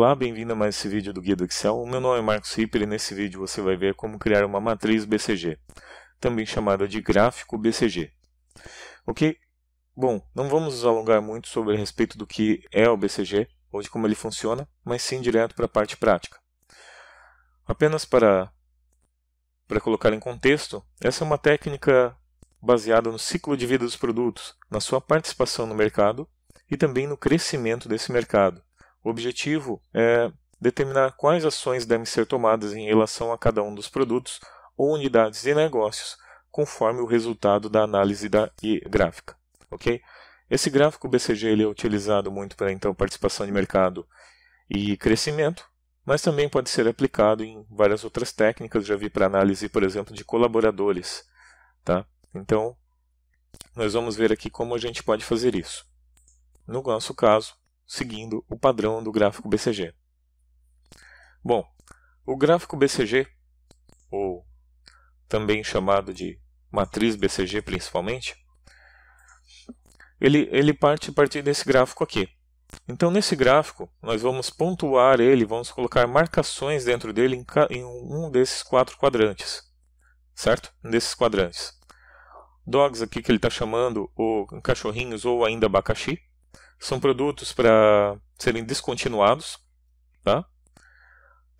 Olá, bem-vindo a mais esse vídeo do Guia do Excel. meu nome é Marcos Ripper e nesse vídeo você vai ver como criar uma matriz BCG, também chamada de gráfico BCG. Ok? Bom, não vamos nos alongar muito sobre a respeito do que é o BCG ou de como ele funciona, mas sim direto para a parte prática. Apenas para, para colocar em contexto, essa é uma técnica baseada no ciclo de vida dos produtos, na sua participação no mercado e também no crescimento desse mercado. O objetivo é determinar quais ações devem ser tomadas em relação a cada um dos produtos ou unidades de negócios, conforme o resultado da análise da gráfica. Ok? Esse gráfico BCG ele é utilizado muito para então participação de mercado e crescimento, mas também pode ser aplicado em várias outras técnicas. Já vi para análise, por exemplo, de colaboradores, tá? Então, nós vamos ver aqui como a gente pode fazer isso. No nosso caso, seguindo o padrão do gráfico BCG. Bom, o gráfico BCG, ou também chamado de matriz BCG principalmente, ele, ele parte a partir desse gráfico aqui. Então, nesse gráfico, nós vamos pontuar ele, vamos colocar marcações dentro dele em, em um desses quatro quadrantes, certo? Um desses quadrantes. Dogs aqui que ele está chamando ou cachorrinhos ou ainda abacaxi. São produtos para serem descontinuados, tá?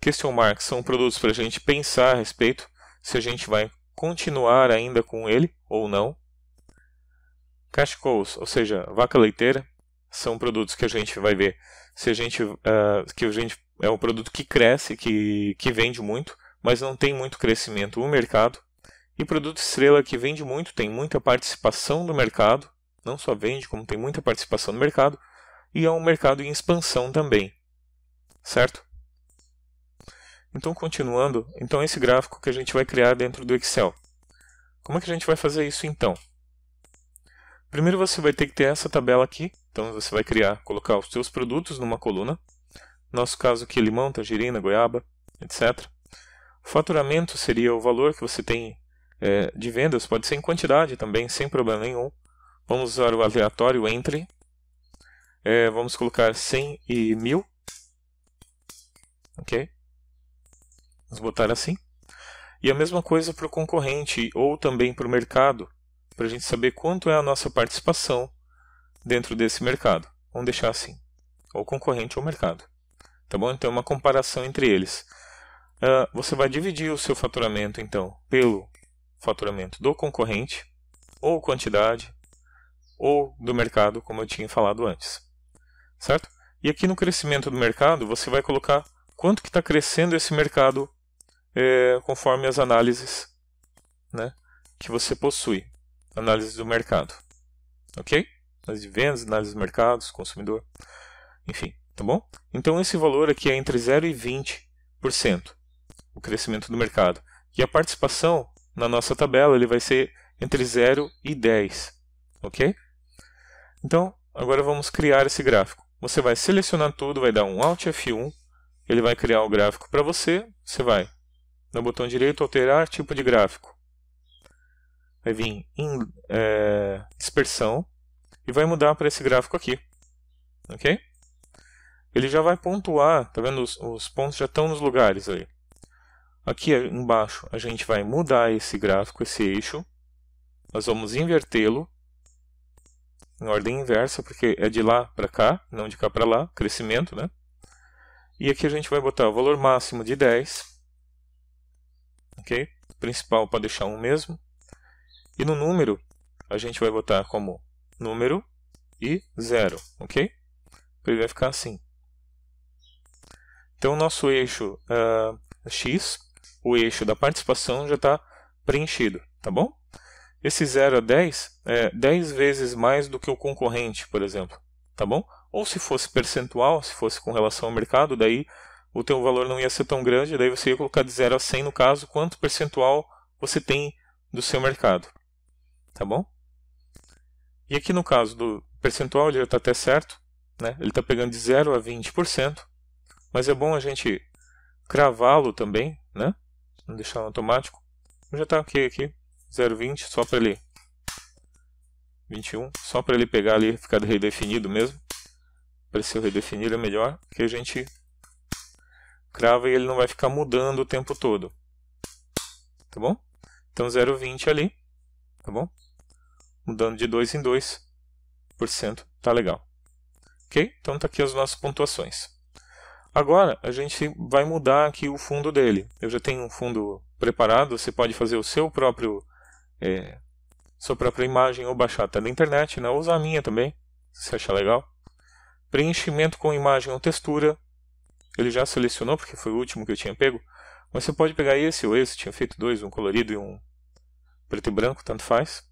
Question marks são produtos para a gente pensar a respeito se a gente vai continuar ainda com ele ou não. Cash cows, ou seja, vaca leiteira, são produtos que a gente vai ver se a gente uh, que a gente é um produto que cresce, que, que vende muito, mas não tem muito crescimento no mercado. E produto estrela que vende muito, tem muita participação no mercado, não só vende, como tem muita participação no mercado, e é um mercado em expansão também. Certo? Então, continuando, então esse gráfico que a gente vai criar dentro do Excel. Como é que a gente vai fazer isso então? Primeiro você vai ter que ter essa tabela aqui, então você vai criar, colocar os seus produtos numa coluna. Nosso caso aqui, limão, tangerina, goiaba, etc. Faturamento seria o valor que você tem é, de vendas, pode ser em quantidade também, sem problema nenhum. Vamos usar o aleatório entre. É, vamos colocar 100 e 1000. Ok? Vamos botar assim. E a mesma coisa para o concorrente ou também para o mercado, para a gente saber quanto é a nossa participação dentro desse mercado. Vamos deixar assim. Ou concorrente ou mercado. Tá bom? Então é uma comparação entre eles. Uh, você vai dividir o seu faturamento, então, pelo faturamento do concorrente, ou quantidade, ou do mercado, como eu tinha falado antes. Certo? E aqui no crescimento do mercado, você vai colocar quanto que está crescendo esse mercado é, conforme as análises né, que você possui. Análise do mercado. Ok? Análise de vendas, análise de mercados, consumidor, enfim, tá bom? Então esse valor aqui é entre 0 e 20% o crescimento do mercado. E a participação na nossa tabela ele vai ser entre 0 e 10, ok? Então, agora vamos criar esse gráfico. Você vai selecionar tudo, vai dar um Alt F1, ele vai criar o gráfico para você, você vai no botão direito alterar tipo de gráfico. Vai vir em é, dispersão e vai mudar para esse gráfico aqui. Ok? Ele já vai pontuar, tá vendo? Os, os pontos já estão nos lugares ali. Aqui embaixo a gente vai mudar esse gráfico, esse eixo. Nós vamos invertê-lo em ordem inversa, porque é de lá para cá, não de cá para lá, crescimento, né? E aqui a gente vai botar o valor máximo de 10, ok? principal para deixar um mesmo. E no número, a gente vai botar como número e 0, ok? Ele vai ficar assim. Então, o nosso eixo uh, x, o eixo da participação, já está preenchido, tá bom? Esse 0 a 10 é 10 vezes mais do que o concorrente, por exemplo, tá bom? Ou se fosse percentual, se fosse com relação ao mercado, daí o teu valor não ia ser tão grande, daí você ia colocar de 0 a 100 no caso, quanto percentual você tem do seu mercado, tá bom? E aqui no caso do percentual, ele já está até certo, né? ele está pegando de 0 a 20%, mas é bom a gente cravá-lo também, né? Não deixar no automático. Já está ok aqui. 0,20 só para ele. 21, só para ele pegar ali, ficar redefinido mesmo. Para ser redefinido é melhor, que a gente crava e ele não vai ficar mudando o tempo todo. Tá bom? Então 0,20 ali, tá bom? Mudando de 2 em 2%, tá legal. Ok? Então tá aqui as nossas pontuações. Agora a gente vai mudar aqui o fundo dele. Eu já tenho um fundo preparado, você pode fazer o seu próprio é, sua própria imagem ou baixar até da internet, né? Ou usar a minha também, se você achar legal. Preenchimento com imagem ou textura. Ele já selecionou porque foi o último que eu tinha pego. Mas você pode pegar esse ou esse, tinha feito dois, um colorido e um preto e branco, tanto faz.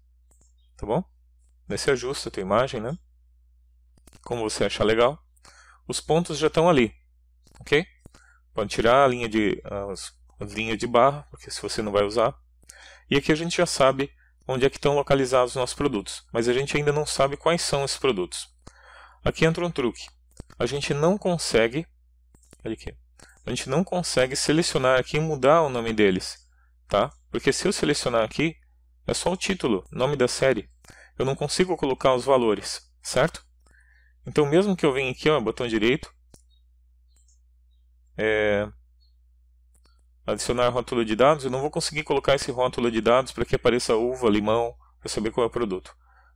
Tá bom? Nesse ajuste ajusta a tua imagem, né? Como você achar legal. Os pontos já estão ali, ok? Pode tirar a linha de, ah, as, as linhas de barra, porque se você não vai usar. E aqui a gente já sabe onde é que estão localizados os nossos produtos, mas a gente ainda não sabe quais são esses produtos. Aqui entra um truque. A gente não consegue, olha aqui, a gente não consegue selecionar aqui e mudar o nome deles, tá? Porque se eu selecionar aqui, é só o título, nome da série. Eu não consigo colocar os valores, certo? Então, mesmo que eu venha aqui, ó, botão direito, é, adicionar rótulo de dados, eu não vou conseguir colocar esse rótulo de dados para que apareça uva, limão, para saber qual é o produto.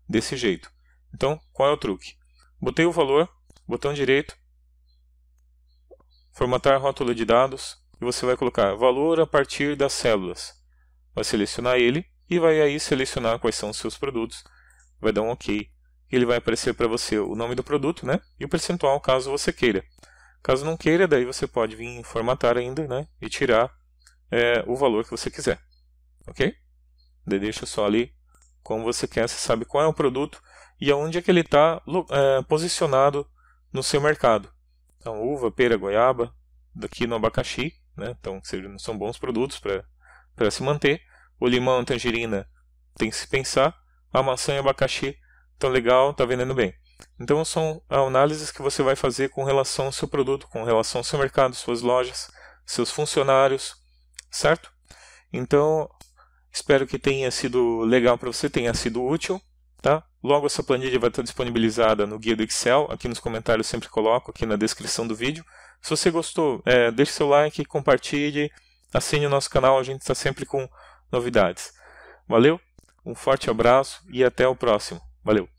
Desse jeito. Então, qual é o truque? Botei o valor, botão direito, formatar rótulo de dados, e você vai colocar valor a partir das células. Vai selecionar ele e vai aí selecionar quais são os seus produtos. Vai dar um OK. e Ele vai aparecer para você o nome do produto né? e o percentual, caso você queira. Caso não queira, daí você pode vir formatar ainda né, e tirar é, o valor que você quiser. Ok? Daí deixa só ali como você quer, você sabe qual é o produto e aonde é que ele está é, posicionado no seu mercado. Então, uva, pera, goiaba, daqui no abacaxi, né? então são bons produtos para se manter. O limão, tangerina, tem que se pensar. A maçã e abacaxi, tão legal, tá vendendo bem. Então são análises que você vai fazer com relação ao seu produto, com relação ao seu mercado, suas lojas, seus funcionários, certo? Então, espero que tenha sido legal para você, tenha sido útil, tá? Logo essa planilha vai estar disponibilizada no guia do Excel, aqui nos comentários sempre coloco, aqui na descrição do vídeo. Se você gostou, é, deixe seu like, compartilhe, assine o nosso canal, a gente está sempre com novidades. Valeu, um forte abraço e até o próximo. Valeu!